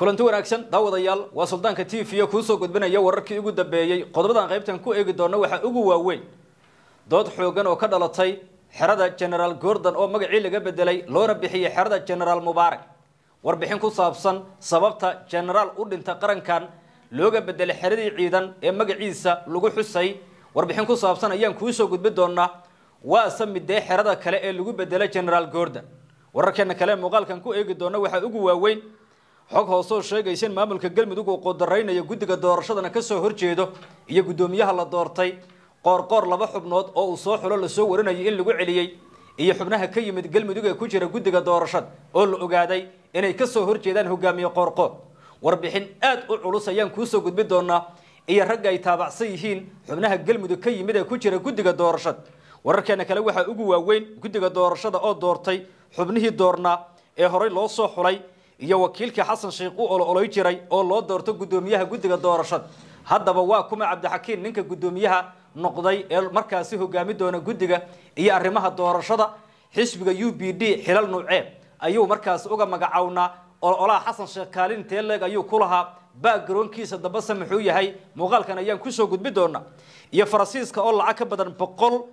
kulanti wanaagsan daawadayaal waa suldaanka t v kuusoo gudbinaya wararkii ugu dambeeyey qodobadan qaybtan ku eegi doona waxaa ugu waaweyn dood xoogan oo ka dhalatay xerada genaraal gordon oo magacii laga bedelay loona bixiyey xerada genaraal mubaarak warbixin ku saabsan sababta genaraal u dhinta qarankan looga bedelay xeradii ciidan ee magaciisa lagu xusay warbixin ku saabsan ayaan kuusoo gudbin doonaa waase midee xerada kale ee lagu bedelay genaraal gordon wararkeenna kale muuqaalkan ku eegi doona waxaa ugu waaweyn xog hoosoo sheegaysa in maamulka galmudug uu qodaraynayo guddiga doorashadana ka soo horjeedo iyo guddoomiyaha la doortay qoorqoor laba xubnood oo uu soo xulo lasoo warinayay in lagu celiyey iyo xubnaha ka yimid galmudug ee ku jira guddiga doorashada oo la ogaaday inay ka soo horjeedaan hogaamiye qoorqoor warbixin aad u culus ayaan kuusoo gudbi doonaa iyo ragga ay taabacsan yihiin xubnaha galmudug ka yimid ee ku jira guddiga doorashada wararkeena kale waxaa ugu waaweyn guddiga doorashada oo doortay xubnihii doornaa ee horay loo soo xulay iyo wakiilkii xasan sheikh u ololay jiray oo loo doorto guddoomiyaha guddiga doorashada haddaba waa kuma cabdixakiin ninka guddoomiyaha noqday ee markaasi hogaami doona guddiga iyo arrimaha doorashada xisbiga u b d xilal nuuceeb ayuu markaas uga magacawnaa ololaha xasan sheekh kaalin teeleeg ayuu ku lahaa baagroonkiisa damba muxuu yahay muuqaalkan ayaan kusoo gudbi doonaa iyo faransiiska oo lacag ka badan boqol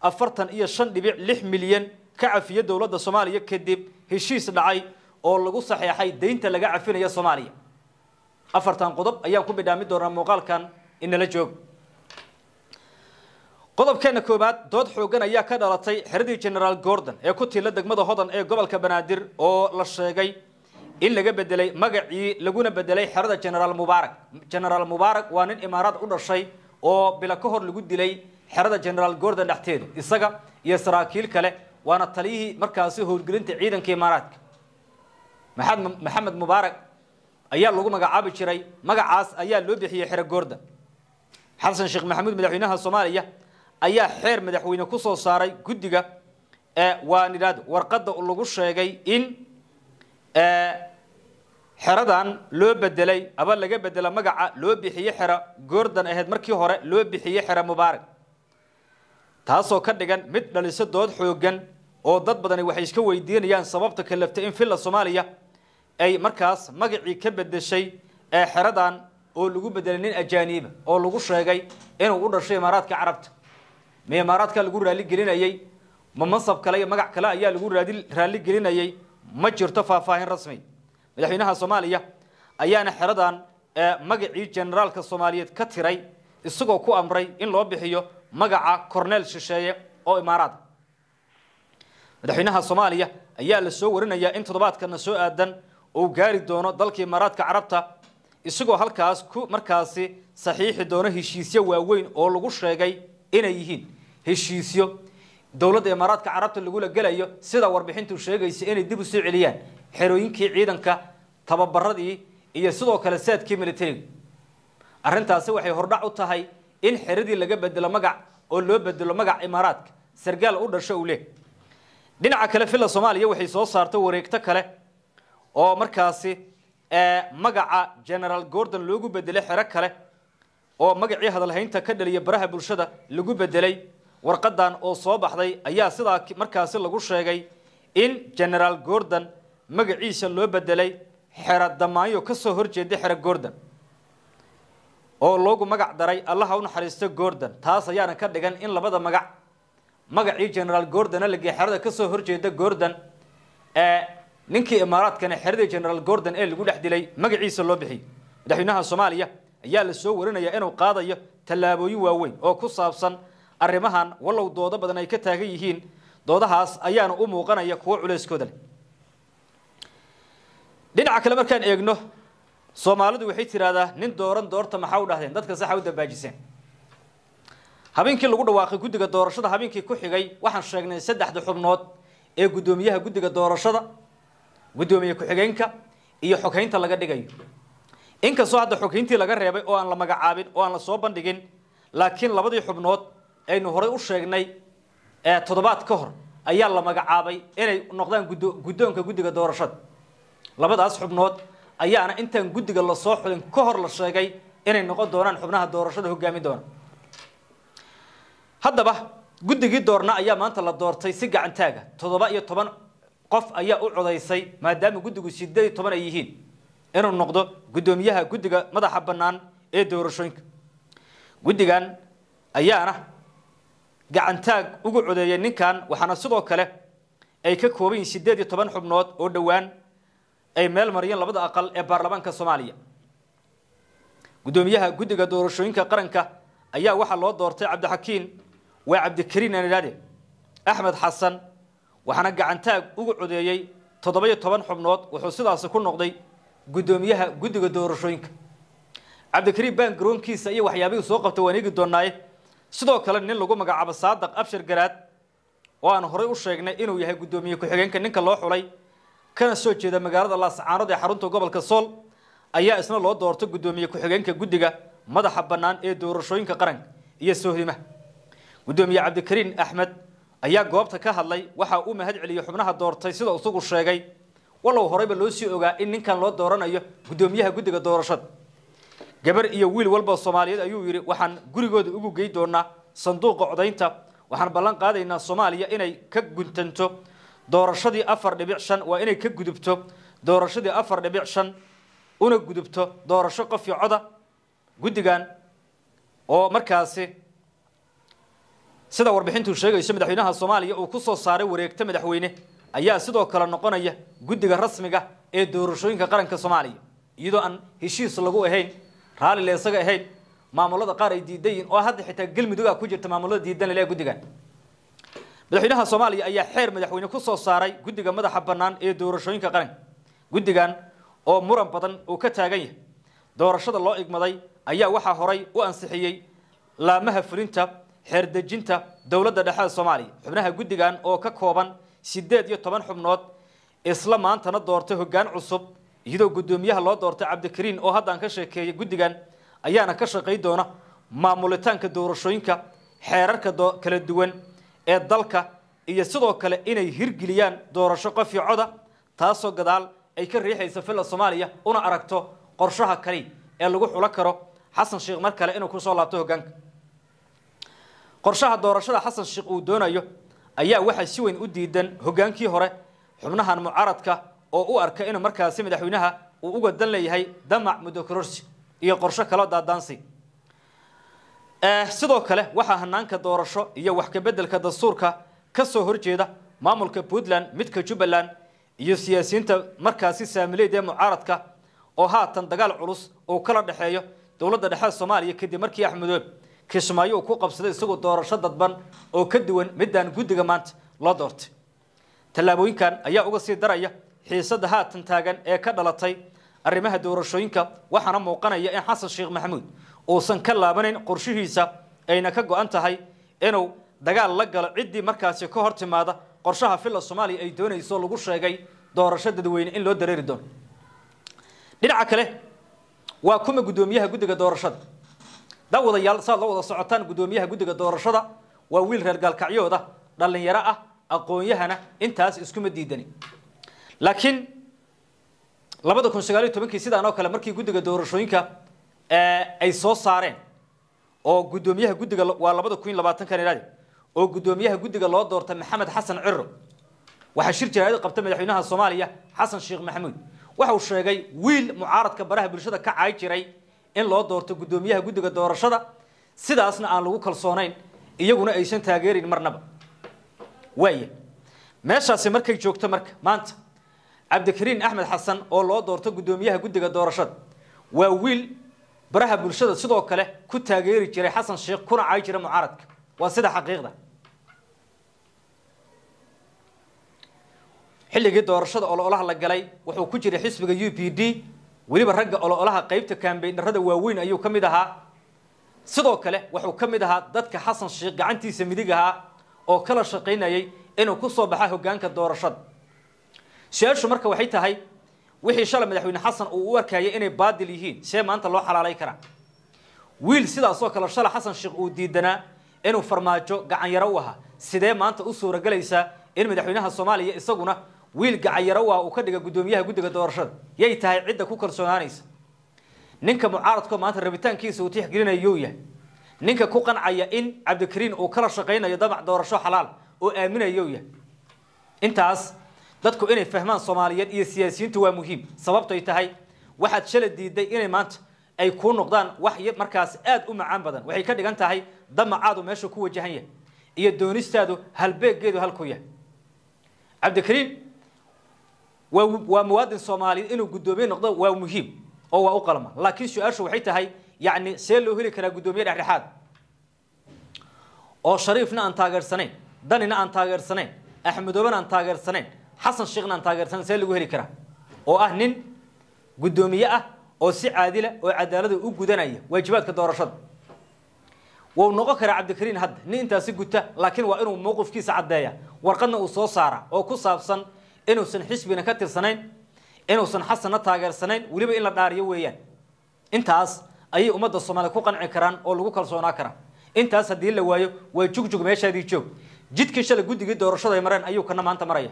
afartan iyo shan dhibic lix milyan ka cafiya dowladda soomaaliya kadib heshiis dhacay oo lagu saxeexay daynta laga cafinayo soomaaliya afartan qodob ayaan ku bidhaami doonaa muuqaalkan inala joog qodobkeena koowaad dood xooggan ayaa ka dhalatay xeradii genaraal gordon ee ku tiila degmada hodan ee gobolka banaadir oo la sheegay in laga bedelay magacii laguna bedelay xerada genaraal mubaarak genaraal mubaarak waa nin imaaraad u dhashay oo bilo ka hor lagu dilay xerada genaraal gordon dhexteeda isaga iyo saraakiil kale waana taliyihii markaasi howlgelinta ciidanka imaaraadka maxamed maxamed mubaarak ayaa lagu magacaabi jiray magacaas ayaa loo bixiyey xerogoorda xasan sheekh maxamuud madaxweynaha soomaaliya ayaa xeer madaxweyne ku soo saaray guddiga waan idhaahdo warqadda lagu sheegay in xeradan loo bedelay aba laga bedela magaca loo bixiyey xero goordan ahayd markii hore loo bixiyey xero mubaarak taasoo ka dhigan mid dhaliso dood xooggan oo dad badani waxay iska weydiinayaan sababta kalafta in villa soomaaliya ay markaas magacii ka bedeshay ee xeradan oo lagu bedelay nin ajaaniiba oo lagu sheegay inuu u dhashay imaaraadka carabta ma imaaraadka lagu raalligelinayay ma mansab kale iyo magac kale ayaa lagu raaligelinayey ma jirto faahfaahin rasmi madaxweynaha soomaaliya ayaana xeradan ee magacii generaalka soomaaliyeed ka tiray isagoo ku amray in loo bixiyo magaca corneel shisheeye oo imaaraada madaxweynaha soomaaliya ayaa la soo warinayaa in toddobaadkana soo aadan uu gaari doono dalkii imaaraadka carabta isagoo halkaas ku markaasi saxiixi doono heshiisyo waaweyn oo lagu sheegay inay yihiin heshiisyo dowladda imaaraadka carabta lagula gelayo sida warbixintu sheegaysa inay dib usoo celiyaan xerooyinkii ciidanka tababaradii iyo sidoo kale saadkii militariga arrintaasi waxay hordhac u tahay in xeradii laga bedelo magac oo loo bedelo magac imaaraadka sargaal u dhasho uu leh dhinaca kale filla soomaaliya waxay soo saarta wareegto kale oo markaasi magaca general gordon loogu bedelay xero kale oo magacii hadalhaynta ka dhaliya baraha bulshada lagu bedelay warqadan oo soo baxday ayaa sidaa markaasi lagu sheegay in generaal gordon magaciisa loo bedelay xero damaayo kasoo soo horjeeda xero gordon oo loogu magac daray allaha u naxariisto gordon taas ayaana ka dhigan in labada magac magacii generaal gordona lageexerada xerada kasoo horjeeda gordon ninkii imaaraadkana xeradii genaraal gordon ee lagu dhex dilay magaciisa loo bixiyo madaxweynaha soomaaliya ayaa la soo warinayaa inuu qaadayo tallaabooyin waaweyn oo ku saabsan arrimahan wallow doodo badan ay ka taagan yihiin doodahaas ayaana u muuqanaya kuwo culayskooda leh dhinaca kale markaan eegno soomaalidu waxay tiraahdaa nin dooran doorta maxaa u dhahdeen dadka saxa u dabaajiseen habeenkii lagu dhawaaqay guddiga doorashada habeenkii ku xigay waxaan sheegnay saddexda xubnood ee guddoomiyaha guddiga doorashada gudoomiye ku-xigeenka iyo xogeynta laga dhigayo inkastoo hadda xogeyntii laga reebay oo aan la magacaabin oo aan la soo bandhigin laakiin labadii xubnood aynu horay u sheegnay toddobaad ka hor ayaa la magacaabay inay noqdaan guddoonka guddiga doorashada labadaas xubnood ayaana intaan guddiga lasoo xulin ka hor la sheegay inay noqon doonaan xubnaha doorashada hogaami doona haddaba guddigii doorna ayaa maanta la doortay si gacantaaga toddoba iyo toban qof ayaa u codaysay maadaama guddigu sideed iyo toban ay yihiin inuu noqdo guddoomiyaha guddiga madaxa bannaan ee doorashooyinka guddigan ayaana gacantaag ugu codeeyay ninkan waxaana sidoo kale ay ka kooban yihiin sideed iyo toban xubnood oo dhowaan ay meel mariyeen labada aqal ee baarlamaanka soomaaliya guddoomiyaha guddiga doorashooyinka qaranka ayaa waxaa loo doortay cabdixakiin waa cabdikariin aan axmed xasan waxaana gacantaag ugu codeeyey toddoba-iyo toban xubnood wuxuu sidaasi ku noqday guddoomiyaha guddiga doorashooyinka cabdikariim baan garoonkiisa iyo waxyaabihii soo qabta waan eegi doonaaye sidoo kale nin lagu magacaabo saadiq abshir garaad oo aan horey u sheegnay inuu yahay guddoomiye ku-xigeenka ninka loo xulay kana soo jeeda magaalada laascaanood ee xarunta gobolka sool ayaa isna loo doortay guddoomiye ku-xigeenka guddiga madaxa bannaan ee doorashooyinka qaranka iyo soohdimaha guddoomiye cabdikariin axmed ayaa goobta ka hadlay waxaa uu mahad celiyey xubnaha doortay sida isagu sheegay walow horeyba loo sii ogaa in ninkan loo dooranayo guddoomiyaha guddiga doorashada gabar iyo wiil walba soomaaliyeed ayuu yidhi waxaan gurigooda ugu gey doonaa sanduuqa codaynta waxaan ballan qaadaynaa soomaaliya inay ka guntanto doorashadii afar dhibic shan waa inay ka gudubto doorashadii afar dhibic shan una gudubto doorasho qof coda guddigan oo markaasi sida warbixintuu sheegayso madaxweynaha soomaaliya uu ku soo saaray wareegto madaxweyne ayaa sidoo kale noqonaya guddiga rasmiga ee doorashooyinka qaranka soomaaliya iyadoo aan heshiis lagu ahayn raali la ahayn maamulada qaar ay diidan yihin oo hadda xitaa galmudug ah ku jirta maamulada diidan lale guddigan madaxweynaha soomaaliya ayaa xeer madaxweyne ku soo saaray guddiga madaxa bannaan ee doorashooyinka qaranka guddigan oo muran badan uu ka taagan yahay doorashada loo igmaday ayaa waxaa horay u ansixiyey laamaha fulinta xeerdejinta dowladda dhexe soomaaliya xubnaha guddigan oo ka kooban siddeed iyo toban xubnood isla maantana doortay hoggaan cusub iyadoo guddoomiyaha loo doortay cabdikariin oo haddaan ka sheekeeya guddigan ayaana ka shaqay doona maamulitaanka doorashooyinka xeerarka kala duwan ee dalka iyo sidoo kale inay hirgeliyaan doorasho qof coda taasoo gadaal ay ka riixayso filla soomaaliya una aragto qorshaha kali ee lagu xulo karo xasan sheekh mar kale inuu ku soo laabto hoggaanka qorshaha doorashada xasan sheekh uu doonayo ayaa waxaa si weyn u diidan hogaankii hore xubnahan mucaradka oo u arka inuu markaasi madaxweynaha uu uga dan leeyahay damac mudokororsi iyo qorsho kaloo daadaansi eh, sidoo kale waxaa hanaanka doorasho iyo wax kabeddelka dastuurka ka soo horjeeda maamulka puntland midka jubbaland iyo siyaasiyiinta markaasi saamileed ee mucaaradka oo haatan dagaal culus uu kala dhexeeyo dowladda dhexe soomaaliya kadib markii axmedoob kismaayo uu ku qabsaday isagoo doorasho dadban oo ka duwan midaan guddiga maanta loo doortay tallaabooyinkan ayaa uga sii daraya xiisadda haatan taagan ee ka dhalatay arrimaha doorashooyinka waxaana muuqanaya in xasan sheekh maxamuud uusan ka laabanayn qorshihiisa ayna ka go-an tahay inuu dagaal la galo ciddii markaasi ka hor timaada qorshaha filla soomaaliya ay doonayso lagu sheegay doorasho dadweyne in loo dareeri doono dhinaca kale waa kuma guddoomiyaha guddiga doorashada daawadayaal saad la wada socotaan guddoomiyaha guddiga doorashada waa wiil reer gaalkacyooda dhallinyaro ah aqoonyahana intaas iskuma diidani laakiin labada kun sagaaliyo tobankii sidaan oo kale markii guddiga doorashooyinka eh, ay soo saareen oo guddoomiyaha guddiga waa labada kun iyo labaatankan ilaadi oo guddoomiyaha guddiga loo doortay maxamed xasan ciro waxaa shir jaraayad qabta madaxweynaha soomaaliya xasan sheekh maxamuud waxauu sheegay wiil mucaaradka baraha bulshada ka caay jiray in loo doorto guddoomiyaha guddiga doorashada sidaasna aan lagu kalsoonayn iyaguna aysan taageerin marnaba waaya meeshaasi markay joogto marka maanta cabdikariin axmed xasan oo loo doorto guddoomiyaha guddiga doorashada waa wiil baraha bulshada sidoo kale ku taageeri jiray xasan sheekh kuna cay jira mucaaradka waa sida xaqiiqda xilligii doorashada ololaha la galay wuxuu ku jiray xisbiga u b d weliba ragga ololaha qaybta kaambeyn dharrada waaweyn ayuu ka mid ahaa sidoo kale wuxuu ka mid ahaa dadka xasan sheekh gacantiisa midig ahaa oo kala shaqaynayay inuu ku soo baxa hoggaanka doorashada su-aashu marka waxay tahay wixii shala madaxweyne xasan uu u arkayay inay baadil yihiin see maanta loo xalaalay karaa wiil sidaasoo kale shala xasan sheekh uu diidanaa inuu farmaajo gacan yaro u ahaa sidee maanta u suura galaysaa in madaxweynaha soomaaliya isaguna wiil gacayaro waa uu ka dhiga guddoomiyaha guddiga doorashada yay tahay cidda ku kalsoonaanaysa ninka mucaaradko maanta rabitaankiisa uu tixgelinaya yuu yahay ninka ku qancaya in cabdikariin uu kala shaqaynayo damac doorasho xalaal oo aaminaya yuu yahay intaas dadku inay fahmaan soomaaliyeed iyo siyaasiyiintu waa muhiim sababtay tahay waxaad shala diiday inay maanta ay kuu noqdaan wax markaas aada u macaan badan waxay ka dhigan tahay damacaadu meesha ku wajahan yahay iyo doonistaadu halbeegeedu halku yahay cabdikariin waa muwaadin soomaaliyeed inuu guddoomiye noqdo waa muhiim oo waa u qalma laakiin su-aashu waxay tahay yani see loo heli karaa guddoomiye dhexdhexaad oo shariifna aan taageersanayn danina aan taageersanayn axmedoobana aan taageersanayn xasan sheekhna aan taageersanayn see lagu heli karaa oo ah nin guddoomiye ah oo si caadila oo cadaalada u gudanaya waajibaadka doorashada wuu noqon karaa cabdikariin hadda nin intaasi guta laakiin waa inuu mowqifkiisa caddeeya warqadna uu soo saaraa oo ku saabsan inuusan xisbina ka tirsanayn inuusan xasanna taageersanayn weliba in la dhaariyo weeyaan intaas ayay ummadda soomaaliya ku qanci karaan oo lagu kalsoonaa karaa intaas haddii la waayo waa jugjug meeshaadii joog jidkii shalay guddigii doorashadu ay mareen ayuu kana maanta maraya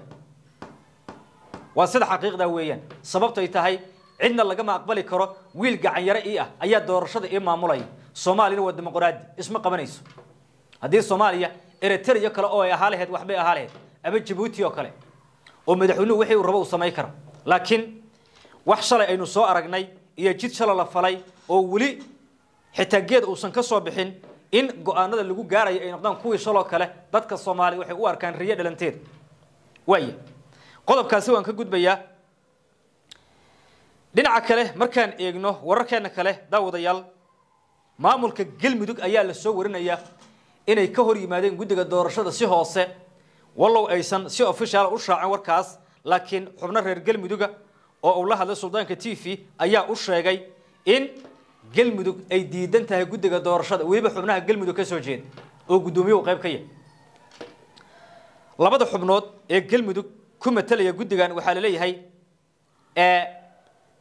waa sida xaqiiqda weeyaan sababtay tahay cidna lagama aqbali karo wiil gacanyare ii ah ayaa doorashada ii maamulaya soomaaliyana waa dimuqraadi isma qabanayso haddii soomaaliya eritrea kale oo ay ahaa lahayd waxbay ahaa lahayd ama jabuuti oo kale oo madaxweynuhu wixii uu rabo uu samayn karo laakiin wax shalay aynu soo aragnay iyo jid shala la falay oo weli xitaa geed uusan ka soo bixin in go-aanada lagu gaarayo ay noqdaan kuwii shaloo kale dadka soomaaliya waxay u arkaan riyo dhalanteed waaya qodobkaasi waan ka gudbayaa dhinaca kale markaan eegno wararkeenna kale daawadayaal maamulka galmudug ayaa la soo warinayaa inay ka hor yimaadeen guddiga doorashada si hoose wallow aysan si ofishaala u shaacin warkaas laakiin xubno reer galmudugga oo uu la hadlay suldaanka t v ayaa u sheegay in galmudug ay diidan tahay guddiga doorashada weliba xubnaha galmudug ka soo jeeda oo guddoomiye uu qayb ka yahay labada xubnood ee galmudug ku matelaya guddigan waxaa laleeyahay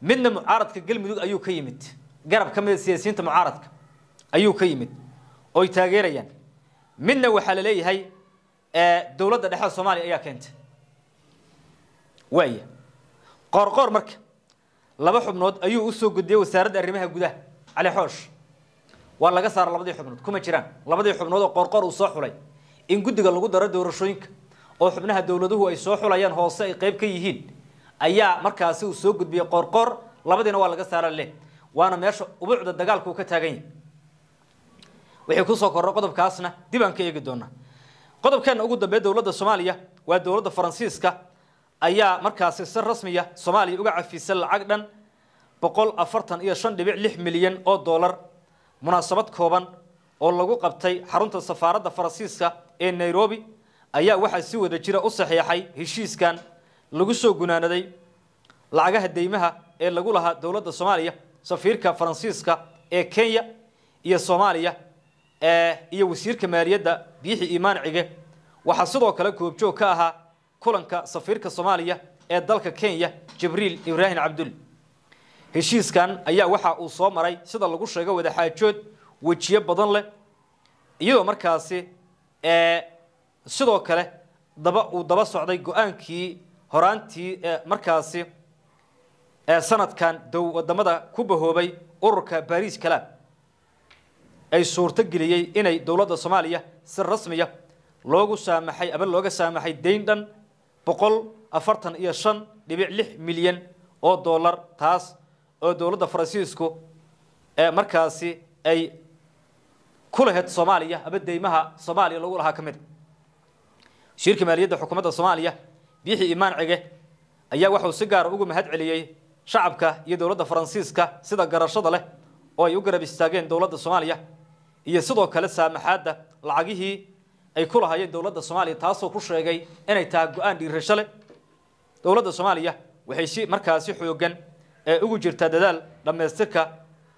midna mucaaradka galmudug ayuu ka yimid garab ka mida ah siyaasiyiinta mucaaradka ayuu ka yimid oy taageerayaan midna waxaa laleeyahay dowladda dhexeeda soomaaliya ayaa keentay waaya qoorqoor marka laba xubnood ayuu usoo soo gudbiyey wasaaradda arrimaha gudaha cali xoosh waa laga saara labadii xubnood kuma jiraan labadii xubnood oo qoorqoor uu soo xulay in guddiga lagu daro doorashooyinka oo xubnaha dowladuhu ay soo xulayaan hoose ay qeyb ka yihiin ayaa markaasi uu soo gudbiyey qoorqoor labadiina waa laga saara leh waana meesha ubucda dagaalka uu ka taagan yahay wixii kusoo korra qodobkaasna dib aan ka eegi doonaa qodobkeena ugu dambeeya dowladda soomaaliya waa dowladda faransiiska ayaa markaasi si rasmiya soomaaliya uga cafisay lacag dhan boqol afartan iyo shan dhibic lix milyan oo dollar munaasabad kooban oo lagu qabtay xarunta safaaradda faransiiska ee nairobi ayaa waxaa si wada jira u saxeexay heshiiskan lagu soo gunaanaday lacagaha deymaha ee lagu lahaa dowladda soomaaliya safiirka faransiiska ee kenya iyo soomaaliya iyo wasiirka maaliyadda biixii iimaan cige waxaa sidoo kale goobjoog ka ahaa kulanka safiirka soomaaliya ee dalka kenya jibriil ibraahim cabdul heshiiskan ayaa waxa uu soo maray sida lagu sheego wadaxaajood wejiyo badan leh iyadoo markaasi sidoo kale daba uu daba socday go-aankii horaantii ee markaasi ee sanadkan dow wadamada ku bahoobay ururka baris kalaab ay suurto geliyey inay dowladda soomaaliya si rasmiya loogu saamaxay ama looga saamaxay dayn dhan boqol afartan iyo shan dhibic lix milyan oo dollar taas oo dowladda faransiisku ee markaasi ay ku lahayd soomaaliya ama deymaha soomaaliya lagu lahaa ka mid wasiirka maaliyadda xukuumadda soomaaliya biixi imaan cige ayaa waxuu si gaara ah ugu mahad celiyey shacabka iyo dowladda faransiiska sida garashada leh oo ay u garab istaageen dowladda soomaaliya iyo sidoo kale saamaxaadda lacagihii ay ku lahaayeen dowladda soomaaliya taasoo ku sheegay inay tahay go-aan dhiirasho leh dowladda soomaaliya waxay si markaasi xooggan ee ugu jirtaa dadaal dhammaystirka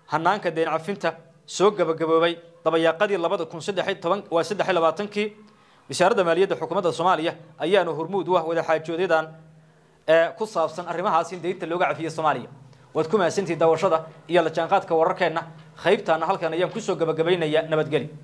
hanaanka deen cafinta soo gabagaboobay dabayaaqadii labada kun saddexiy toban waa saddexi labaatankii wasaaradda maaliyadda xukuumadda soomaaliya ayaanu hormuud u ah wadaxaajoodyadaan ee ku saabsan arrimahaasi in deynta looga cafiyo soomaaliya waad ku mahadsantihi daawashada iyo la jaanqaadka wararkeenna qaybtaana halkan ayaan kusoo gabagabaynaya nabadgeli